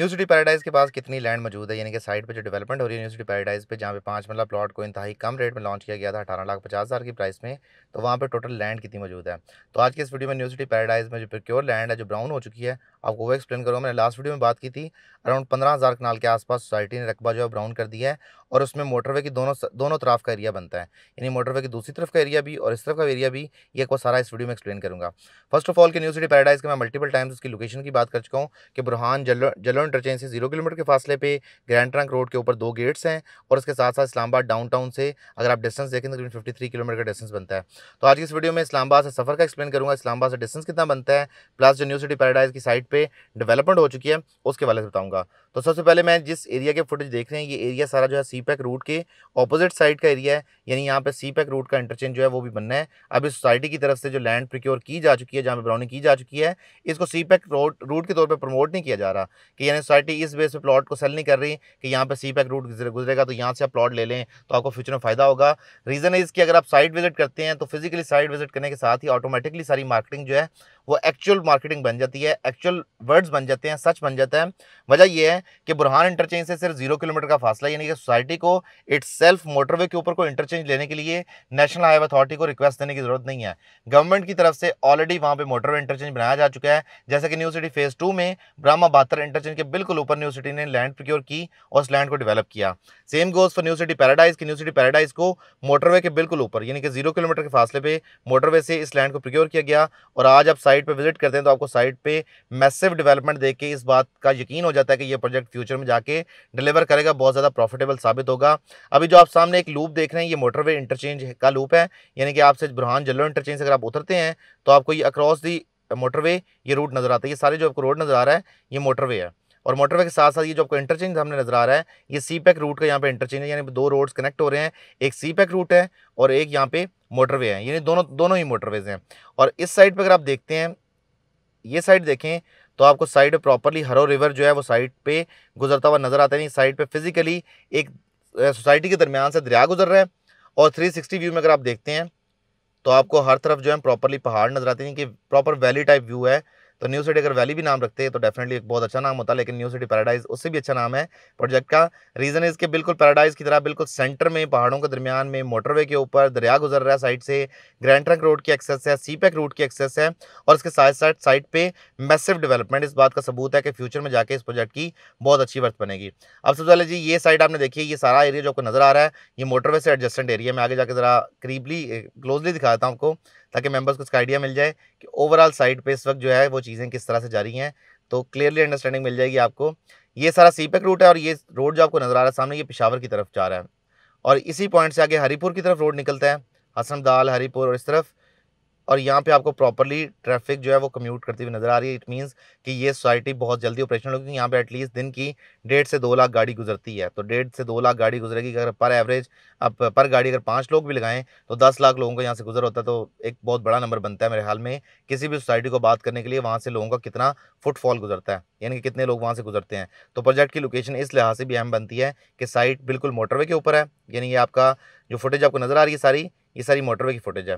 new city paradise के पास कितनी land मौजूद है यानी कि साइड पे जो डेवलपमेंट हो रही है न्यू सिटी पैराडाइज पे जहाँ पे पाँच मतलब प्लॉट को इंतहाई कम रेट में लॉन्च किया गया था अठारह लाख पचास हज़ार की प्राइस में तो वहाँ पर टोटल लैंड कितनी मौजूद है तो आज के इस वीडियो में न्यू सिटी पैराडाइज में जो प्योर लैंड है जो ब्राउन हो चुकी है आपको वो एक्सप्लेन करूँगा मैंने लास्ट वीडियो में बात की थी अराउंड पंद्रह हज़ार कनाल के आसपास सोसाइटी ने रकबा जो है ब्राउन कर दिया है और उसमें मोटरवे की दोनों दोनों तरफ का एरिया बनता है यानी मोटरवे की दूसरी तरफ का एरिया भी और इस तरफ का एरिया भी ये को सारा इस वीडियो में एक्सप्लेन करूँगा फर्स्ट ऑफ ऑल के न्यू सिटी पैराडाइज के मैं मल्टीपल टाइम्स उसकी लोकेशन की बात कर चुका हूँ कि बुरहान जलो जलो इंटरचेंज से जीरो किलोमीटर के फासले पर ग्रैंड ट्रंक रोड के ऊपर दो गेट्स हैं और उसके साथ साथ इस्लामाबाद डाउन से अगर आप डिस्टेंस देखें तो फिफ्टी थ्री किलोमीटर का डिस्टेंस बनता है तो आज की इस वीडियो में इस्लामाबाद से सफ़र का एक्सप्लेन करूँगा इस्लामाबाद से डिस्टेंस कितना बनता है प्लस जो न्यू सिटी पैराडाइज की साइट पे डेवलपमेंट हो चुकी है उसके वाले से बताऊँगा तो सबसे पहले मैं जिस एरिया के फुटेज देख रहे हैं ये एरिया सारा जो है सी पैक रूट के ऑपोजिट साइड का एरिया है यानी यहाँ पे सी पैक रूट का इंटरचेंज जो है वो भी बनना है अभी सोसाइटी की तरफ से जो लैंड प्रिक्योर की जा चुकी है जहाँ पे ब्राउनिंग की जा चुकी है इसको सी पैक रोड रूट के तौर पर प्रमोट नहीं किया जा रहा कि यानी सोसाइटी इस बेस पर प्लाट को सेल नहीं कर रही कि यहाँ पर सी पैक रूट गुजरेगा तो यहाँ से आप प्लाट ले लें तो आपको फ्यूचर में फ़ायदा होगा रीज़न है इसकी अगर आप साइट विजिट करते हैं तो फिजिकली साइट विजिट करने के साथ ही ऑटोमेटिकली सारी मार्केटिंग जो है वो एक्चुअल मार्केटिंग बन जाती है एक्चुअल वर्ड्स बन जाते हैं सच बन जाता है वजह यह है कि बुरहान इंटरचेंज से सिर्फ जीरो किलोमीटर का फासला यानी कि सोसाइटी को इट्स सेल्फ मोटरवे के ऊपर को इंटरचेंज लेने के लिए नेशनल हाईवे अथॉरिटी को रिक्वेस्ट देने की जरूरत नहीं है गवर्नमेंट की तरफ से ऑलरेडी वहाँ पर मोटरवे इंटरचेंज बनाया जा चुका है जैसे कि न्यू सिटी फेज टू में ब्रह्मा बातर इंटरचेंज के बिल्कुल ऊपर न्यू सिटी ने लैंड प्रिक्योर की और उस लैंड को डिवेलप किया same goes for new city paradise की न्यू सिटी पैराडाइज को मोटरवे के बिल्कुल ऊपर यानी कि जीरो किलोमीटर के फासले पे मोटरवे से इस लैंड को प्रिक्योर किया गया और आज आप साइट पर विजिट करते हैं तो आपको साइट पर मैसिव डेवलपमेंट देख के इस बात का यकीन हो जाता है कि यह प्रोजेक्ट फ्यूचर में जाके डिलीवर करेगा बहुत ज़्यादा प्रॉफिटेबल साबित होगा अभी जो आप सामने एक लूप देख रहे हैं ये मोटरवे इंटरचेंज का लूप है यानी कि आपसे बुरहान जल्लो इंटरचेंज से अगर आप उतरते हैं तो आपको ये अक्रॉस दी मोटरवे ये रूट नज़र आता है ये सारे जो आपको रोड नज़र आ रहा है ये मोटरवे है और मोटरवे के साथ साथ ये जो आपको इंटरचेंज हमने नजर आ रहा है ये सी पैक रूट का यहाँ पे इंटरचेंज है यानी दो रोड्स कनेक्ट हो रहे हैं एक सी पैक रूट है और एक यहाँ पे मोटरवे है यानी दोनों दोनों ही मोटरवेज हैं और इस साइड पर अगर आप देखते हैं ये साइड देखें तो आपको साइड पर प्रॉपरली हरो रिवर जो है वो साइड पे गुजरता हुआ नजर आता है नहीं साइड पे फिजिकली एक सोसाइटी के दरमियान से दरिया गुजर रहा है और 360 व्यू में अगर आप देखते हैं तो आपको हर तरफ जो है प्रॉपरली पहाड़ नजर आते हैं कि प्रॉपर वैली टाइप व्यू है तो न्यू सिटी अगर वैली भी नाम रखते हैं तो डेफिनेटली एक बहुत अच्छा नाम होता है लेकिन न्यू सिटी पैराडाइज उससे भी अच्छा नाम है प्रोजेक्ट का रीज़न इसके बिल्कुल पैराडाइज की तरह बिल्कुल सेंटर में पहाड़ों के दरमियान में मोटरवे के ऊपर दरिया गुजर रहा है साइड से ग्रैंड ट्रंक रोड की एक्सेस है सी पैक रूट की एक्सेस है और इसके साथ साथ साइड पर मैसिव डेवलपमेंट इस बात का सबूत है कि फ्यूचर में जाके इस प्रोजेक्ट की बहुत अच्छी वर्थ बनेगी अब सबसे पहले जी ये साइड आपने देखिए ये सारा एरिया जो आपको नजर आ रहा है ये मोटरवे से एडजस्टेंट एरिया में आगे जाकर ज़रा करीबली क्लोजली दिखाता हूँ आपको ताकि मेंबर्स को इसका आइडिया मिल जाए कि ओवरऑल साइट पे इस वक्त जो है वो चीज़ें किस तरह से जारी हैं तो क्लियरली अंडरस्टैंडिंग मिल जाएगी आपको ये सारा सीपेक रूट e है और ये रोड जो आपको नज़र आ रहा है सामने ये पिशावर की तरफ जा रहा है और इसी पॉइंट से आगे हरीपुर की तरफ रोड निकलता है हसन दाल हरीपुर और इस तरफ और यहाँ पे आपको प्रॉपरली ट्रैफिक जो है वो कम्यूट करती हुई नज़र आ रही है इट मीन्स कि ये सोसाइटी बहुत जल्दी ऑपरेशनल होगी यहाँ पे एटलीस्ट दिन की डेढ़ से दो लाख गाड़ी गुजरती है तो डेढ़ से दो लाख गाड़ी गुजरेगी अगर पर एवरेज अब पर गाड़ी अगर पाँच लोग भी लगाएं तो दस लाख लोगों का यहाँ से गुजर होता है तो एक बहुत बड़ा नंबर बनता है मेरे ख्याल में किसी भी सोसाइटी को बात करने के लिए वहाँ से लोगों का कितना फुटफॉल गुजरता है यानी कि कितने लोग वहाँ से गुजरते हैं तो प्रोजेक्ट की लोकेशन इस लिहाज से भी अहम बनती है कि साइट बिल्कुल मोटरवे के ऊपर है यानी ये आपका जो फुटेज आपको नज़र आ रही है सारी ये सारी मोटरवे की फुटेज है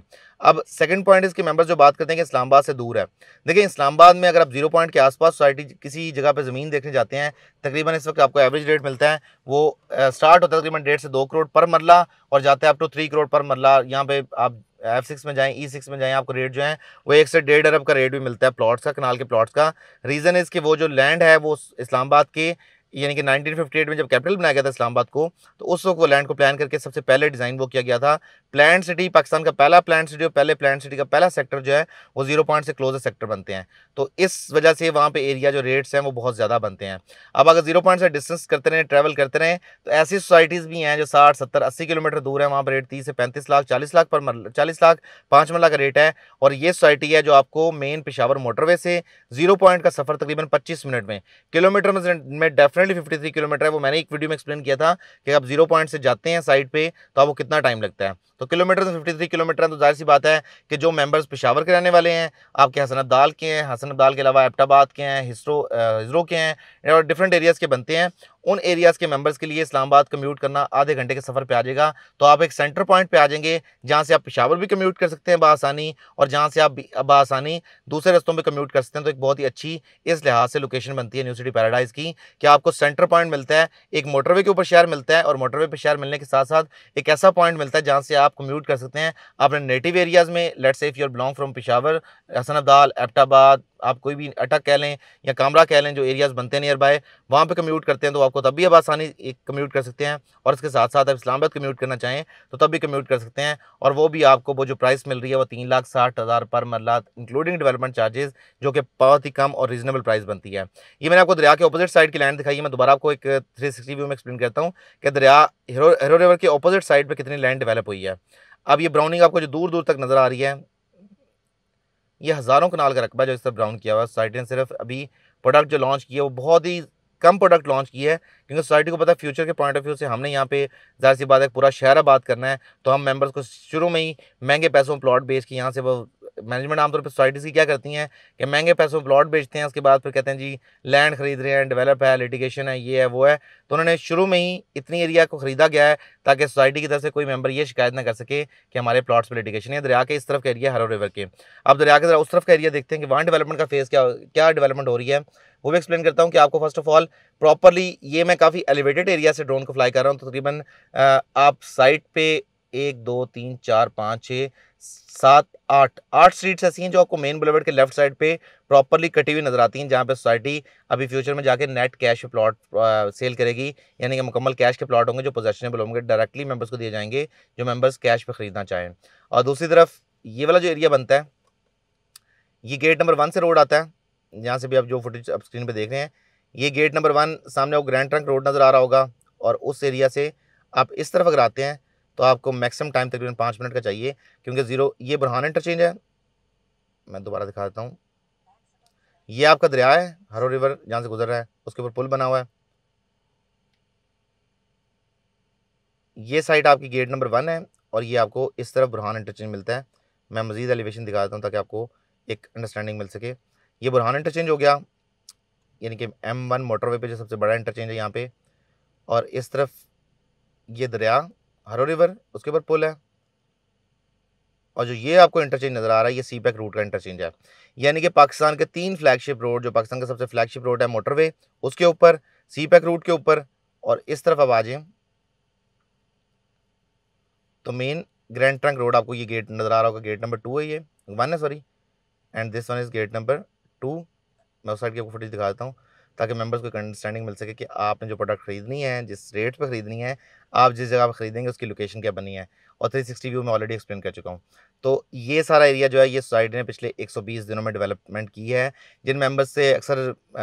अब सेकंड पॉइंट इसके मेंबर्स जो बात करते हैं कि इस्लामाबाद से दूर है देखिए इस्लामाबाद में अगर आप जीरो पॉइंट के आसपास सोसाइटी किसी जगह पर ज़मीन देखने जाते हैं तकरीबन इस वक्त आपको एवरेज रेट मिलता है वो स्टार्ट होता है तकरीबन डेढ़ से दो करोड़ पर मरला और जाते हैं आप तो थ्री करोड़ पर मरला यहाँ पे आप एफ सिक्स में जाएँ ई सिक्स में जाएँ आपको रेट जो है वो एक से डेढ़ अरब का रेट भी मिलता है प्लॉट्स का कनाल के प्लॉट्स का रीज़न इसके वो जो लैंड है वो इस्लामाबाद के यानी कि 1958 में जब कैपिटल बनाया गया था इस्लामाबाद को तो उस वक्त वो लैंड को प्लान करके सबसे पहले डिज़ाइन वो किया गया था प्लान सिटी पाकिस्तान का पहला प्लान सिटी और पहले प्लान सिटी का पहला सेक्टर जो है वो जीरो पॉइंट से क्लोजर सेक्टर बनते हैं तो इस वजह से वहाँ पर एरिया जो रेट्स हैं वो बहुत ज़्यादा बनते हैं अब अगर जीरो पॉइंट से डिस्टेंस करते रहें ट्रैवल करते रहें तो ऐसी सोसाइटीज़ भी हैं जो साठ सत्तर अस्सी किलोमीटर दूर है वहाँ पर रेट तीस से पैंतीस लाख चालीस लाख पर चालीस लाख पाँच मरला का रेट है और ये सोसाइटी है जो आपको मेन पिशावर मोटरवे से जीरो पॉइंट का सफ़र तकरीबन पच्चीस मिनट में किलोमीटर में डेफिनेट फिफ्टी 53 किलोमीटर है वो मैंने एक वीडियो में एक्सप्लेन किया था कि आप जीरो पॉइंट से जाते हैं साइड पे तो आपको कितना टाइम लगता है तो किलोमीटर से फिफ्टी किलोमीटर है तो जाहिर सी बात है कि जो मेम्बर्स पिशावर के रहने वाले हैं आपके हसन अब्दाल के हैं हसन अब्दाल के अलावा एबटाबाद के हैं हिस्रो हिजरो के हैं और डिफरेंट एरियाज़ के बनते हैं उन एरियाज़ के मेंबर्स के लिए इस्लामाबाद कम्यूट करना आधे घंटे के सफ़र पे आ जाएगा तो आप एक सेंटर पॉइंट पे आ जाएंगे जहाँ से आप पिशावर भी कम्यूट कर सकते हैं बसानी और जहाँ से आप बसानी दूसरे रस्तों पर कम्यूट कर सकते हैं तो एक बहुत ही अच्छी इस लिहाज से लोकेशन बनती है न्यू सिटी पैराडाइज़ की कि आपको सेंटर पॉइंट मिलता है एक मोटरवे के ऊपर शहर मिलता है और मोटरवे पर शहर मिलने के साथ साथ एक ऐसा पॉइंट मिलता है जहाँ से आप कम्यूट कर सकते हैं अपने नेटिव एरियाज़ में let's safe your belong from Peshawar Hasan Abdal Abbottabad आप कोई भी अटक कह लें या कामरा कह लें जो एरियाज़ बनते हैं नियर बाय वहाँ पर कम्यूट करते हैं तो आपको तब भी अब आसानी कम्यूट कर सकते हैं और इसके साथ साथ आप इस्लामाबाद कम्यूट करना चाहें तो तब भी कम्यूट कर सकते हैं और वो भी आपको वो जो प्राइस मिल रही है वो तीन लाख साठ हज़ार पर मरला इंक्लूडिंग डेवलपमेंट चार्जेस जो कि बहुत ही कम और रीजनेबल प्राइस बनती है ये मैंने आपको दरिया के अपोजिट साइड की लैंड दिखाई है मैं दोबारा आपको एक थ्री सिक्सटी व्यू में एक्सप्लेन करता हूँ कि दरिया हेरो रिवर के अपोजिट साइड पर कितनी लैंड डेवलप हुई है अब ये ब्राउनिंग आपको जो दूर दूर तक नज़र आ रही है ये हज़ारों कनाल का रकबा जो इस तरफ ब्राउन किया हुआ है सोसाइटी ने सिर्फ अभी प्रोडक्ट जो लॉन्च किया वो बहुत ही कम प्रोडक्ट लॉन्च की है क्योंकि सोसाइटी को पता है फ्यूचर के पॉइंट ऑफ व्यू से हमने यहाँ पे जाहिर सी बात है पूरा शहर आबाद करना है तो हम मेंबर्स को शुरू में ही महंगे पैसों प्लॉट बेच के यहाँ से वो मैनेजमेंट आमतौर पर सोसाइटीज़ की क्या करती हैं कि महंगे पैसों प्लॉट बेचते हैं उसके बाद फिर कहते हैं जी लैंड खरीद रहे हैं डेवलप है लिटिगेशन है ये है वो है तो उन्होंने शुरू में ही इतनी एरिया को ख़रीदा गया है ताकि सोसाइटी की तरफ से कोई मेम्बर ये शिकायत ना कर सके कि हमारे प्लाट्स पर लिटिगेशन है दरिया के इस तरफ का एरिया हरो रिवर के अब दरिया के उस तरफ का एरिया देखते हैं कि वहाँ डेवलपमेंट का फेज़ क्या क्या डेवलपमेंट हो रही है वो भी एक्सप्लेन करता हूँ कि आपको फर्स्ट ऑफ ऑल प्रॉपरली ये मैं काफ़ी एलिवेटेड एरिया से ड्रोन को फ्लाई कर रहा हूँ तो तकरीबन आप साइट पर एक दो तीन चार पाँच छः सात आठ आठ स्ट्रीट्स ऐसी हैं जो आपको मेन बुलेवर्ड के लेफ्ट साइड पे प्रॉपरली कटी हुई नजर आती हैं जहाँ पे सोसाइटी अभी फ्यूचर में जाके नेट कैश प्लॉट सेल करेगी यानी कि मुकम्मल कैश के प्लॉट होंगे जो पोजेशनेबल होंगे डायरेक्टली मेंबर्स को दिए जाएंगे जो मेंबर्स कैश पे ख़रीदना चाहें और दूसरी तरफ ये वाला जो एरिया बनता है ये गेट नंबर वन से रोड आता है यहाँ से भी आप जो फुटेज आप स्क्रीन पर देख रहे हैं ये गेट नंबर वन सामने वो ग्रैंड ट्रंक रोड नज़र आ रहा होगा और उस एरिया से आप इस तरफ अगर आते हैं तो आपको मैक्सिमम टाइम तकरीबन पाँच मिनट का चाहिए क्योंकि ज़ीरो ये बुरहान इंटरचेंज है मैं दोबारा दिखा देता हूँ ये आपका दरिया है हरो रिवर जहाँ से गुजर रहा है उसके ऊपर पुल बना हुआ है ये साइड आपकी गेट नंबर वन है और ये आपको इस तरफ बुरहान इंटरचेंज मिलता है मैं मज़ीद एलिवेशन दिखा देता हूँ ताकि आपको एक अंडरस्टैंडिंग मिल सके ये बुरहान इंटरचेंज हो गया यानी कि एम वन मोटरवे पे जो सबसे बड़ा इंटरचेंज है यहाँ पे और इस तरफ ये दरिया हरो रिवर उसके ऊपर पुल है और जो ये आपको इंटरचेंज नज़र आ रहा है ये सी पैक रूट का इंटरचेंज है यानी कि पाकिस्तान के तीन फ्लैगशिप रोड जो पाकिस्तान का सबसे फ्लैगशिप रोड है मोटरवे उसके ऊपर सी पैक रूट के ऊपर और इस तरफ अब आ जाए तो मेन ग्रैंड ट्रंक रोड आपको ये गेट नज़र आ रहा होगा गेट नंबर टू है ये वन है sorry and this one is gate number two मैं उस साइड की आपको फुटेज दिखा देता हूँ ताकि मेंबर्स को एक अंडरस्टैंडिंग मिल सके कि आपने जो प्रोडक्ट खरीदनी है जिस रेट पर ख़रीदनी है आप जिस जगह पर ख़रीदेंगे उसकी लोकेशन क्या बनी है और 360 व्यू में ऑलरेडी एक्सप्लेन कर चुका हूँ तो ये सारा एरिया जो है ये सोसाइटी ने पिछले 120 दिनों में डेवलपमेंट की है जिन मेंबर्स से अक्सर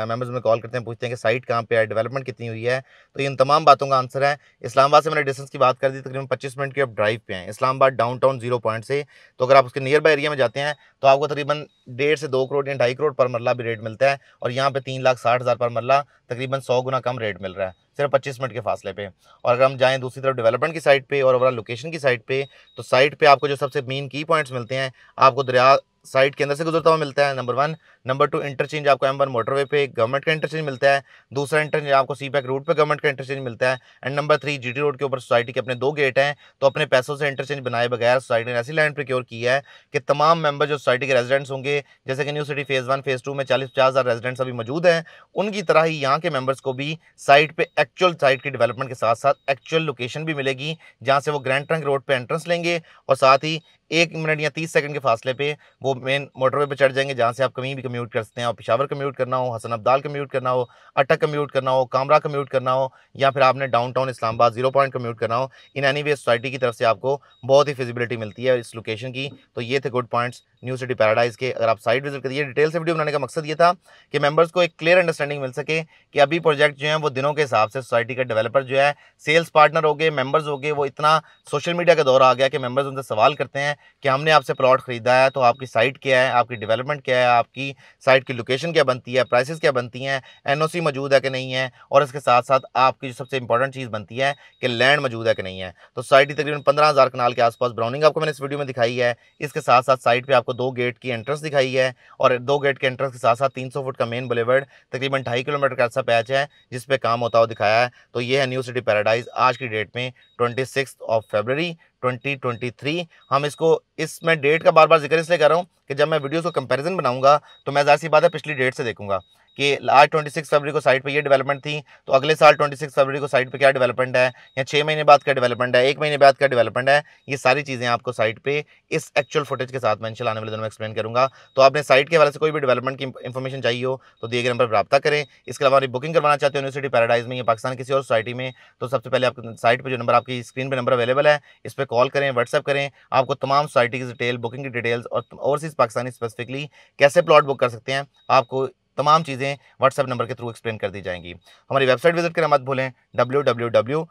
मेंबर्स में कॉल करते हैं पूछते हैं कि साइट कहाँ पे है डेवलपमेंट कितनी हुई है तो इन तमाम बातों का आंसर है इस्लामाबाद से मैंने डिस्टेंस की बात कर दी तकरीबन पच्चीस मिनट की आप ड्राइव पे हैं Islamabad downtown zero point से तो अगर आप उसके नियर बाई एरिया में जाते हैं तो आपको तकरीबन डेढ़ से दो करोड़ या ढाई करोड़ पर मरला भी रेट मिलता है और यहाँ पर तीन लाख साठ हज़ार पर मरला तकरीबन सौ गुना कम रेट मिल रहा है सिर्फ पच्चीस मिनट के फासले पे और अगर हम जाएँ दूसरी तरफ डेवलपमेंट की साइड पर और ओवरऑल लोकेशन की साइड पर तो साइड पर आपको जो सबसे मेन की पॉइंट्स मिलते हैं आपको दरिया साइड के अंदर से गुजरता हुआ मिलता है number one number two interchange आपको एम वन मोटरवे पे गवर्नमेंट का इंटरचेंज मिलता है दूसरा इंटरचेंज आपको सी पैक रोड पर गवर्नमेंट का इंटरचेंज मिलता है and number three G road के ऊपर सोसाइटी के अपने दो गेट हैं तो अपने पैसों से इंटरचेंज बनाए बगैर सोसाइटी ने ऐसी लैंड प्रिक्योर की है कि तमाम मेंबर जो सोसाइटी के रेजिडेंट्स होंगे जैसे कि new city phase one phase two में चालीस पचास हज़ार रेजिडेंट्स अभी मौजूद हैं उनकी तरह ही यहाँ के मेंबर्स को भी साइट पर एक्चुअल साइट की डेवलपमेंट के साथ साथ एक्चुअल लोकेशन भी मिलेगी जहाँ से वो ग्रैंड ट्रंक रोड पर एंट्रेंस लेंगे और साथ ही एक मिनट या तीस सेकंड के फासले पे वो मेन मोटरवे पे चढ़ जाएंगे जहाँ से आप कहीं भी कम्यूट सकते हैं और पिशावर कम्यूट करना हो हसन अब्दाल कम्यूट करना हो अटक कम्यूट करना हो कामरा कम्यूट करना हो या फिर आपने downtown Islamabad zero point commute करना हो इन एनी वे सोसाइटी की तरफ से आपको बहुत ही फिजिबिलिटी मिलती है इस लोकेशन की तो ये थे good points new city paradise के अगर आप साइट विजिट करिए डिटेल से वीडियो बनाने का मकसद ये था कि मेंबर्स को एक क्लियर अंडरस्टैंडिंग मिल सके कि अभी प्रोजेक्ट जो है वो दिनों के हिसाब से सोसाइटी का डेवलपर जो है सेल्स पार्टनर हो गए मेंबर्स हो गए वो इतना सोशल मीडिया का दौर आ गया कि मेंबर्स उनसे सवाल करते हैं कि हमने आपसे प्लॉट खरीदा है तो आपकी साइट क्या है आपकी डेवलपमेंट क्या है आपकी साइट की लोकेशन क्या बनती है प्राइसेस क्या बनती हैं एनओसी मौजूद है कि नहीं है और इसके साथ साथ आपकी जो सबसे इंपॉर्टेंट चीज़ बनती है कि लैंड मौजूद है कि नहीं है तो साइट की तकरीबन पंद्रह हज़ार कनाल के आसपास ब्राउनिंग आपको मैंने इस वीडियो में दिखाई है इसके साथ साथ साइट पर आपको दो गेट की एंट्रेंस दिखाई है और दो गेट के एंट्रेंस के साथ साथ तीन फुट का मेन बुलेवर्ड तकरीबन ढाई किलोमीटर का ऐसा पैच है जिस पर काम होता हुआ दिखाया है तो ये है न्यू सिटी पैराडाइज आज की डेट में ट्वेंटी ऑफ फेबररी 2023 हम इसको इस मैं डेट का बार बार जिक्र इसलिए कर रहा हूँ कि जब मैं वीडियोस को कंपैरिजन बनाऊंगा तो मैं ज़ाहिर सी बात है पिछली डेट से देखूंगा कि आज ट्वेंटी सिक्स फरवरी को साइट पर यह डेवलपमेंट थी तो अगले साल ट्वेंटी सिक्स फरवरी को साइट पर क्या डेवलपमेंट है या छः महीने बाद का डेवलपमेंट है एक महीने बाद का डेवलपमेंट है ये सारी चीज़ें आपको साइट पर इस एक्चुअल फुटेज के साथ मैंशन आने वाले दिनों में एक्सप्लेन करूँगा तो आपने साइट के हवाले से कोई भी डेवलपमेंट की इंफॉर्मेशन चाहिए हो तो दिए गए नंबर पर रब्ता करें इसके अलावा बुकिंग करवाना चाहते हो यूनिवर्सिटी पैराडाइज में या पाकिस्तान किसी और सोसाइटी में तो सबसे पहले आपके साइट पर जो नंबर आपकी स्क्रीन पर नंबर अवेलेबल है इस पर कॉल करें व्हाट्सअप करें आपको तमाम सोसाइटी की डिटेल बुकिंग की डिटेल्स और ओवरसीज़ पाकिस्तानी स्पेसिफिकली कैसे प्लॉट बुक कर सकते हैं आपको तमाम चीज़ें व्हाट्सअप नंबर के थ्रू एक्सप्लेन कर दी जाएंगी हमारी वेबसाइट विजिट करें मत भूलें डब्ल्यू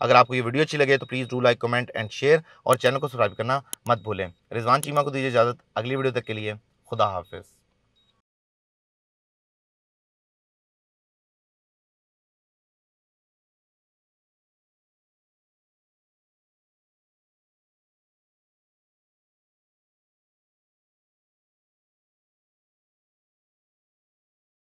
अगर आपको ये वीडियो अच्छी लगे तो please do like comment and share और चैनल को सब्सक्राइब करना मत भूलें रिजवान चीमा को दीजिए इजाज़त अगली वीडियो तक के लिए खुदा हाफिज़